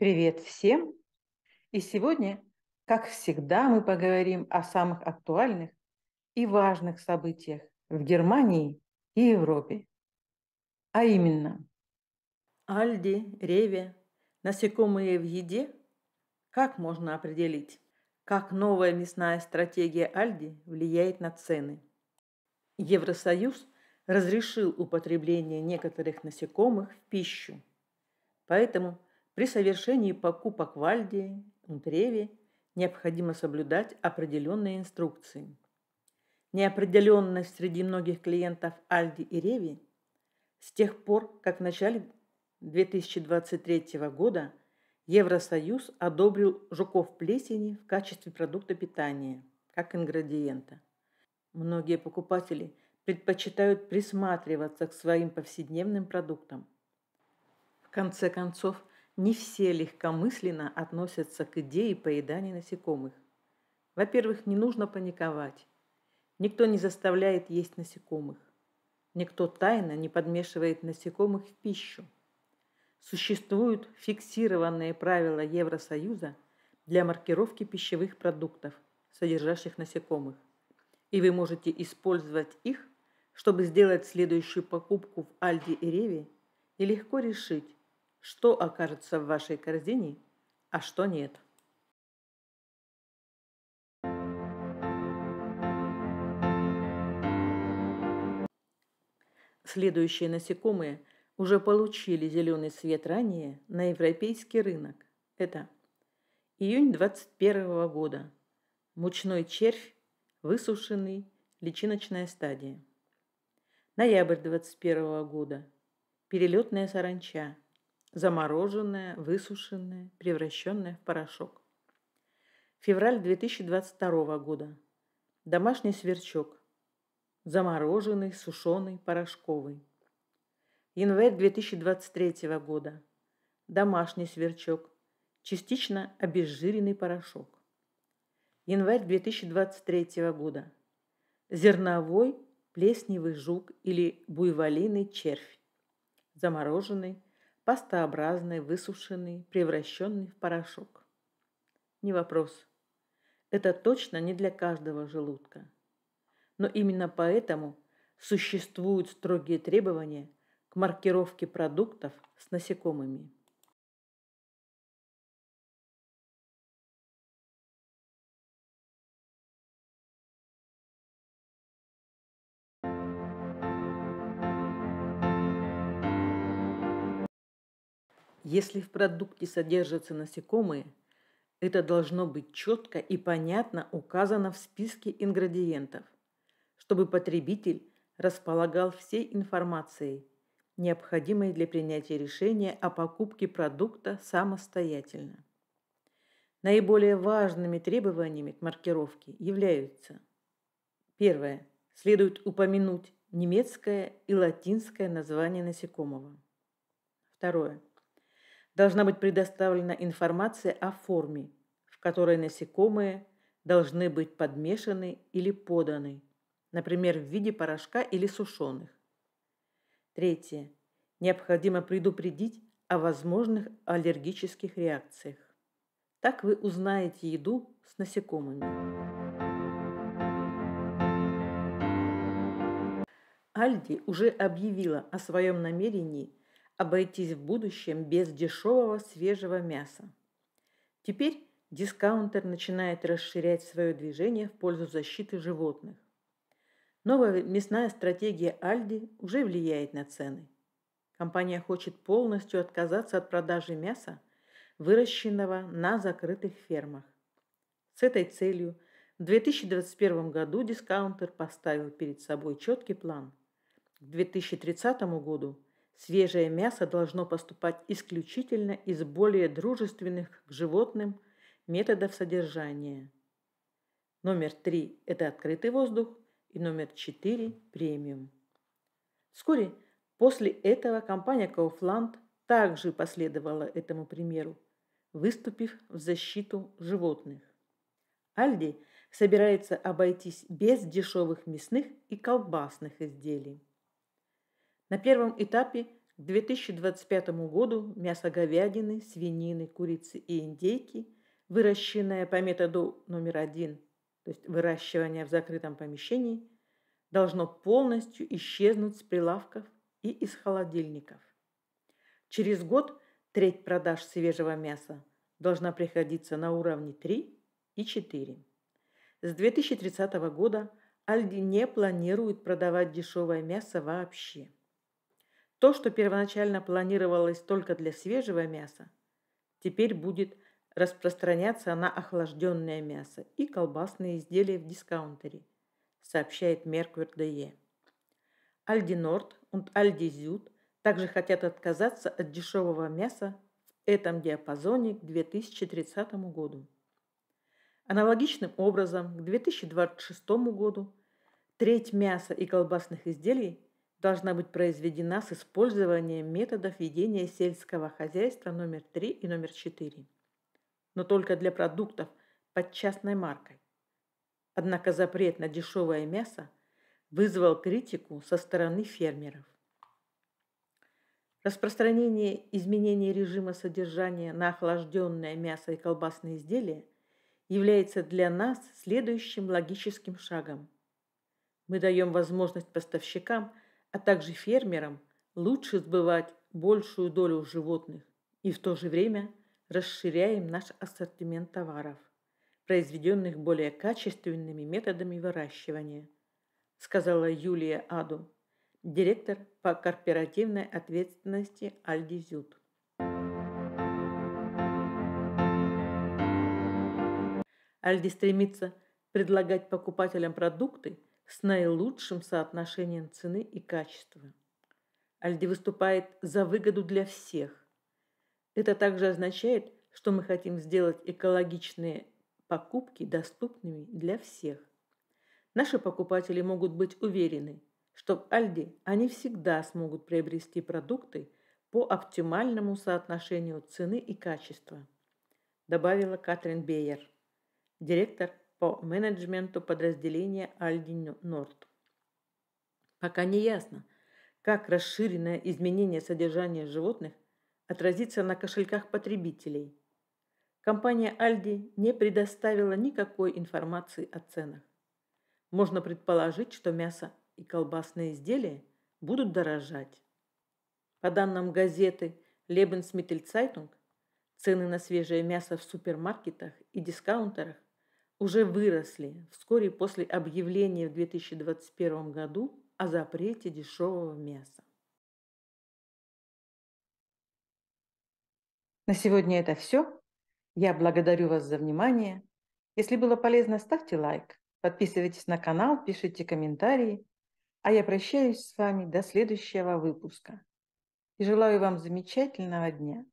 Привет всем! И сегодня, как всегда, мы поговорим о самых актуальных и важных событиях в Германии и Европе. А именно Альди, реве, насекомые в еде. Как можно определить, как новая мясная стратегия Альди влияет на цены? Евросоюз разрешил употребление некоторых насекомых в пищу. Поэтому – при совершении покупок в Альде, Унтреве необходимо соблюдать определенные инструкции. Неопределенность среди многих клиентов Альди и Реви с тех пор, как в начале 2023 года Евросоюз одобрил жуков-плесени в качестве продукта питания, как ингредиента. Многие покупатели предпочитают присматриваться к своим повседневным продуктам. В конце концов, не все легкомысленно относятся к идее поедания насекомых. Во-первых, не нужно паниковать. Никто не заставляет есть насекомых. Никто тайно не подмешивает насекомых в пищу. Существуют фиксированные правила Евросоюза для маркировки пищевых продуктов, содержащих насекомых. И вы можете использовать их, чтобы сделать следующую покупку в Альди и Реве и легко решить, что окажется в вашей корзине, а что нет. Следующие насекомые уже получили зеленый свет ранее на европейский рынок. Это июнь 2021 года. Мучной червь, высушенный, личиночная стадия. Ноябрь 2021 года. Перелетная саранча – замороженное, высушенное, превращенное в порошок. Февраль 2022 года. Домашний сверчок. Замороженный, сушеный, порошковый. Январь 2023 года. Домашний сверчок. Частично обезжиренный порошок. Январь 2023 года. Зерновой плесневый жук или буйволиный червь. Замороженный, пастообразный, высушенный, превращенный в порошок. Не вопрос. Это точно не для каждого желудка. Но именно поэтому существуют строгие требования к маркировке продуктов с насекомыми. Если в продукте содержатся насекомые, это должно быть четко и понятно указано в списке ингредиентов, чтобы потребитель располагал всей информацией, необходимой для принятия решения о покупке продукта самостоятельно. Наиболее важными требованиями к маркировке являются первое следует упомянуть немецкое и латинское название насекомого. Второе должна быть предоставлена информация о форме, в которой насекомые должны быть подмешаны или поданы, например, в виде порошка или сушеных. Третье. Необходимо предупредить о возможных аллергических реакциях. Так вы узнаете еду с насекомыми. Альди уже объявила о своем намерении – обойтись в будущем без дешевого свежего мяса. Теперь дискаунтер начинает расширять свое движение в пользу защиты животных. Новая мясная стратегия Альди уже влияет на цены. Компания хочет полностью отказаться от продажи мяса, выращенного на закрытых фермах. С этой целью в 2021 году дискаунтер поставил перед собой четкий план. К 2030 году – Свежее мясо должно поступать исключительно из более дружественных к животным методов содержания. Номер три — это открытый воздух, и номер четыре — премиум. Вскоре после этого компания Kaufland также последовала этому примеру, выступив в защиту животных. Альди собирается обойтись без дешевых мясных и колбасных изделий. На первом этапе к 2025 году мясо говядины, свинины, курицы и индейки, выращенное по методу номер один, то есть выращивание в закрытом помещении, должно полностью исчезнуть с прилавков и из холодильников. Через год треть продаж свежего мяса должна приходиться на уровни 3 и 4. С 2030 года Альди не планирует продавать дешевое мясо вообще. То, что первоначально планировалось только для свежего мяса, теперь будет распространяться на охлажденное мясо и колбасные изделия в дискаунтере, сообщает Мерквер.де. Альди Норд и Альди Зюд также хотят отказаться от дешевого мяса в этом диапазоне к 2030 году. Аналогичным образом к 2026 году треть мяса и колбасных изделий должна быть произведена с использованием методов ведения сельского хозяйства номер 3 и номер 4, но только для продуктов под частной маркой. Однако запрет на дешевое мясо вызвал критику со стороны фермеров. Распространение изменений режима содержания на охлажденное мясо и колбасные изделия является для нас следующим логическим шагом. Мы даем возможность поставщикам – а также фермерам лучше сбывать большую долю животных и в то же время расширяем наш ассортимент товаров, произведенных более качественными методами выращивания, сказала Юлия Аду, директор по корпоративной ответственности Альди Зюд. Альди стремится предлагать покупателям продукты – с наилучшим соотношением цены и качества. Альди выступает за выгоду для всех. Это также означает, что мы хотим сделать экологичные покупки доступными для всех. Наши покупатели могут быть уверены, что в Альди они всегда смогут приобрести продукты по оптимальному соотношению цены и качества, добавила Катрин Бейер, директор по менеджменту подразделения Альди Норд. Пока не ясно, как расширенное изменение содержания животных отразится на кошельках потребителей. Компания Альди не предоставила никакой информации о ценах. Можно предположить, что мясо и колбасные изделия будут дорожать. По данным газеты Lebensmittelzeitung, цены на свежее мясо в супермаркетах и дискаунтерах уже выросли вскоре после объявления в 2021 году о запрете дешевого мяса. На сегодня это все. Я благодарю вас за внимание. Если было полезно, ставьте лайк, подписывайтесь на канал, пишите комментарии. А я прощаюсь с вами до следующего выпуска. И желаю вам замечательного дня.